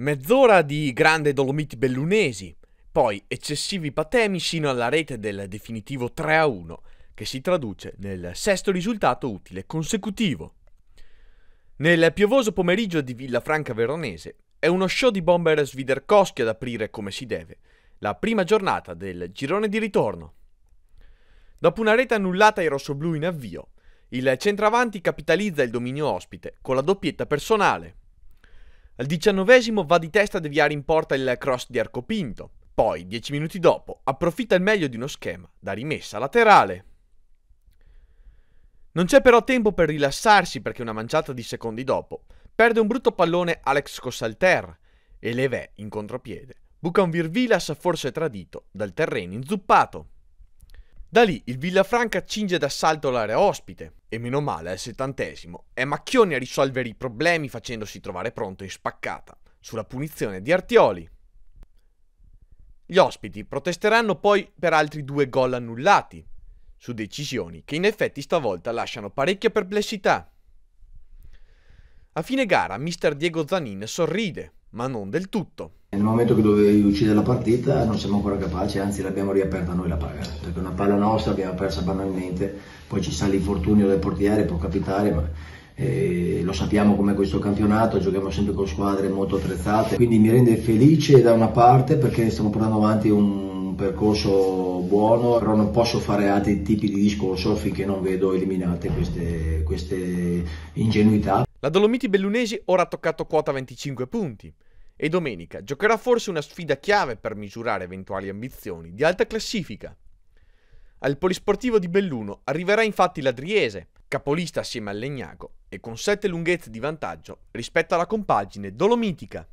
Mezz'ora di grande Dolomiti Bellunesi, poi eccessivi patemi sino alla rete del definitivo 3-1, a che si traduce nel sesto risultato utile consecutivo. Nel piovoso pomeriggio di Villafranca Veronese è uno show di bomber svidercoschi ad aprire come si deve, la prima giornata del girone di ritorno. Dopo una rete annullata ai rossoblù in avvio, il centravanti capitalizza il dominio ospite con la doppietta personale. Al diciannovesimo va di testa a deviare in porta il cross di Arcopinto. Poi, dieci minuti dopo, approfitta il meglio di uno schema da rimessa laterale. Non c'è però tempo per rilassarsi perché una manciata di secondi dopo perde un brutto pallone Alex Cossalter e Levé, in contropiede buca un Virvilas forse tradito dal terreno inzuppato. Da lì il Villafranca cinge d'assalto l'area ospite e meno male al settantesimo è Macchioni a risolvere i problemi facendosi trovare pronto in spaccata sulla punizione di Artioli. Gli ospiti protesteranno poi per altri due gol annullati, su decisioni che in effetti stavolta lasciano parecchia perplessità. A fine gara mister Diego Zanin sorride, ma non del tutto. Nel momento che dovevi uccidere la partita non siamo ancora capaci, anzi l'abbiamo riaperta noi la palla, perché una palla nostra l'abbiamo persa banalmente, poi ci sale l'infortunio del portiere, può capitare, ma eh, lo sappiamo come questo campionato, giochiamo sempre con squadre molto attrezzate, quindi mi rende felice da una parte perché stiamo portando avanti un percorso buono, però non posso fare altri tipi di discorso finché non vedo eliminate queste, queste ingenuità. La Dolomiti Bellunesi ora ha toccato quota 25 punti e domenica giocherà forse una sfida chiave per misurare eventuali ambizioni di alta classifica. Al polisportivo di Belluno arriverà infatti la Driese, capolista assieme al Legnago e con sette lunghezze di vantaggio rispetto alla compagine dolomitica.